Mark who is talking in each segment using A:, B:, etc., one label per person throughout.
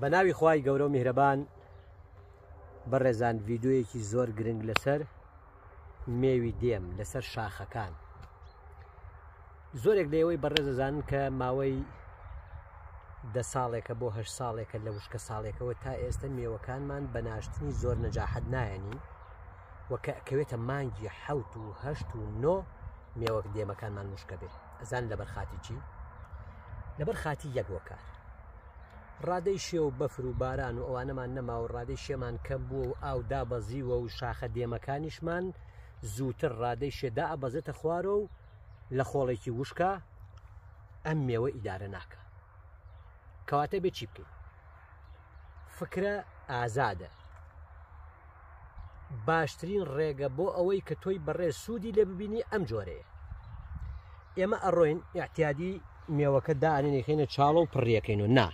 A: بە ناوی خی گەورە و میهرەبان بەڕێزان ڤیددیوەیەکی زۆر گرنگ لەسەر مێوی دێم لەسەر شاخەکان زۆرێک لەوەی بەڕێزەزان کە ماوەی دە ساڵێکە بۆ هەش ساڵێکە لە وشکە ساڵێکەوە تا ئێستا مێوەکانمان بە ناشتنی زۆر نەجااحت نایەنی وەکەکەوێتە مانگی حوت و هەشت و نۆ مێوەک دێمەکانمان مشکە بێت ئەزان لەبەر خاتی چی؟ لەبەر خاتی یەکۆکار ڕادەی شێو بەفر و باران و ئەوانەمان نەما و ڕادەی شێمان کەم بوو و ئاو دابەزیوە و شاخە دێمەکانیشمان زووتر ڕادەی شێدا ئەبەزێتە خوارۆ و لە خۆڵێکی وشکە ئەم مێوە ئیدارە ناکە کەواتە بێ چی بکەین فکرە ئازادە باشترین ڕێگە بۆ ئەوەی کە تۆی بەڕێ سوودی لێ ببینی ئەم جۆرەیە ئێمە ئەڕۆین احتیادی مێوەکە دانێنێخێنە چاڵە و پڕیەکەین و نا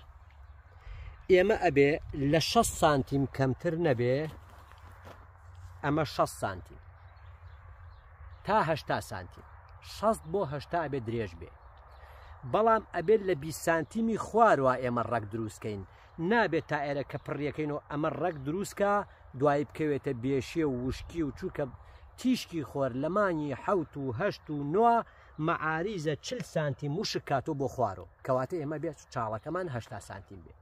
A: ئێمە ئەبێ لە 6 سانتیم کەمتر نەبێ ئەمە 6 سانتیم تاهشتا سانتیم 6 بۆ هشتا ئەبێ درێژ بێ بەڵام ئەبێت لە بی سانتیمی خواروە ئێمە ڕەک دروستکەین نابێت تا ئێرە کە پڕیەکەینەوە ئەمە ڕەک دروستکە دوایی بکەوێتە بێشیە و وشکی و چووکە تیشکی خۆر لەمانی حوت و هەشت و نوە مەعاریزە چل سانتی موشکاتۆ بۆ خوارۆ کەواتە ئێمە بێت چاڵەکەمان هشتا سانتیم بێت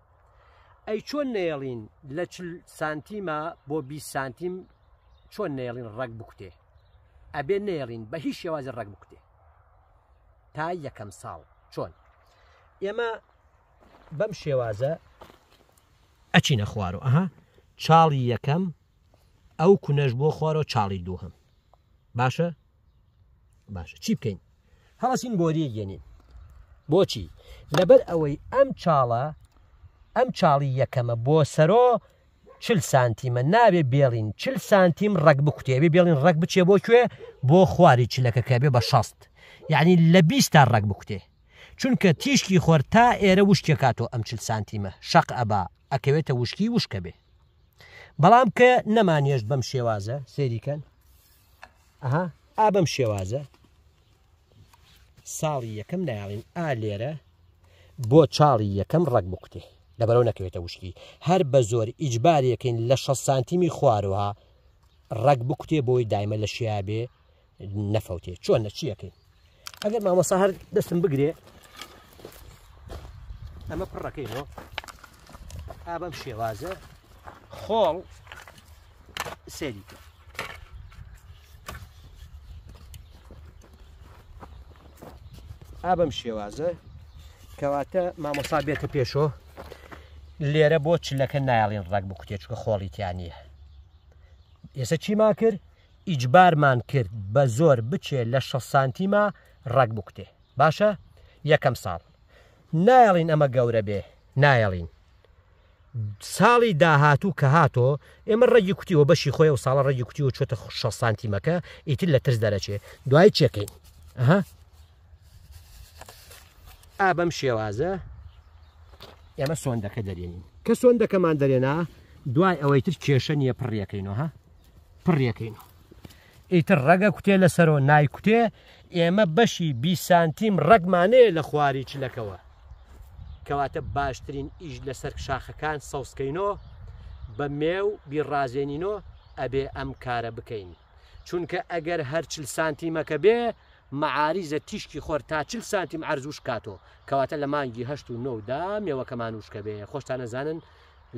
A: ئەی چۆن نێڵین لە چل سانتیمە بۆ بی سانتیم چۆن نێڵین ڕەگ بکوتێ ئەبێ نێڵین بە هیچ شێوازی ڕەگ بکوتێ تا یەکەم ساڵ چۆن ئێمە بەم شێوازە ئەچینە خوار و ئەها چاڵی یەکەم ئەو کونەش بۆ خوارەوە چاڵی دووهم باشە باشە چی بکەین هەڵسین بۆری گێنین بۆچی لەبەر ئەوەی ئەم چاڵە ئەم چاڵی یەکەمە بۆ سەرۆ چل سانتیمە نابێ بێڵین چل سانتیم ڕگ بکوتێبێ بێڵین ڕگ بچێ بۆ کوێ بۆ خواری چلەکەکە بێ بە شەست یعنی لە بیست تا ڕگ بکوتێ چونکە تیشکی خۆر تا ئێرە وشکێکاتۆ ئەم چل سانتیمە شەق ئەبا ئەکەوێتە وشکی وشکە بێ بەڵام کە نەمانێش بەم شێوازە سێریکەن ئەها ئا بەم شێوازە ساڵی یەکەم نایڵین ئا لێرە بۆ چاڵی یەکەم ڕگ بکوتێ لەبەرەوە نەکەوێتە وشکی هەر بە زۆر ئیجبارەکەین لە 6 سانتیمی خواروها ڕگ بکوتێ بۆی دایمە لە شیابێ نەفەوتێ چۆن نەچیەکەین ئەگەر مامەسا هەر دەستم بگرێ ئەمە پڕەکەینەوە ئابم شێوازە خۆڵ سێری کرد ئابم شێوازە کەواتە مامۆسا بێتە پێشەوە لێرە بۆ چلەکە نایڵین ڕگ بە کوتێچکە خۆڵیتیانە ئێستا چیما کرد ئیجبارمان کرد بە زۆر بچێ لە 6 سانتیما ڕگ بکتێ باشە یەکەم ساڵ نایڵین ئەمە گەورە بێ نایڵین ساڵی داهاتوو کە هاتۆ ئێمە ڕێگی کوتیەوە بەشی خۆی و ساڵە ڕێگی کوتی و چۆتە 6 سانتیمەکە ئیتر لە ترس دەرەچێ دوای چێکین ئابم شێوازە ئێمە سۆندەکە دەرێنین کە سۆندەکەمان دەرێنا دوای ئەوەی تر کێشە نیە پڕیەکەینەوە پڕیەکەینەوە ئیتر ڕەگە کوتێ لەسەرەوە نایکوتێ ئێمە بەشی بی سانتیم ڕەگمانەیە لە خواری چلەکەوە کەواتە باشترین ئیش لەسەر شاخەکان سەوسکەینەوە بە مێو بیڕازێنینەوە ئەبێ ئەم کارە بکەین چونکە ئەگەر هەر چل سانتیمەکە بێ معریزە تیشکی خۆر تا چ سانتیم ئارزوش کاتۆ کەواتە لە مانگی هەشت و نودا مێوەکە مانوشکە بێ خۆشتان نەزانن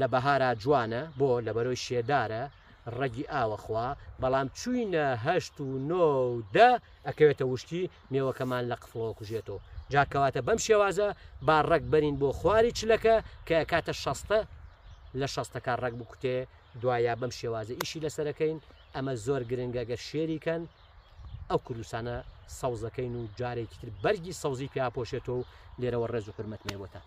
A: لە بەهارا جوانە بۆ لە بەرۆی شێدارە ڕەگی ئاوەخوا بەڵام چوینە هەشت و نۆدە ئەکەوێتە وشکی مێوەکەمان لە قفڵەوە کوژێتەوە جاکەواتە بەم شێوازە با ڕەک بەرین بۆ خواری چلەکە کە کاتە شەستە لە شەستەکان ڕەک بکوتێ دوایە بەم شێوازە ئیشی لەسەرەکەین ئەمە زۆر گرنگەگەر شێریکەن ئەو کوردستانە سەوزەکەین و جارێکی تر بەرگی سەوزی پیاپۆشێتەوە و لێرەوە ڕێز و حرمەت نێوەتە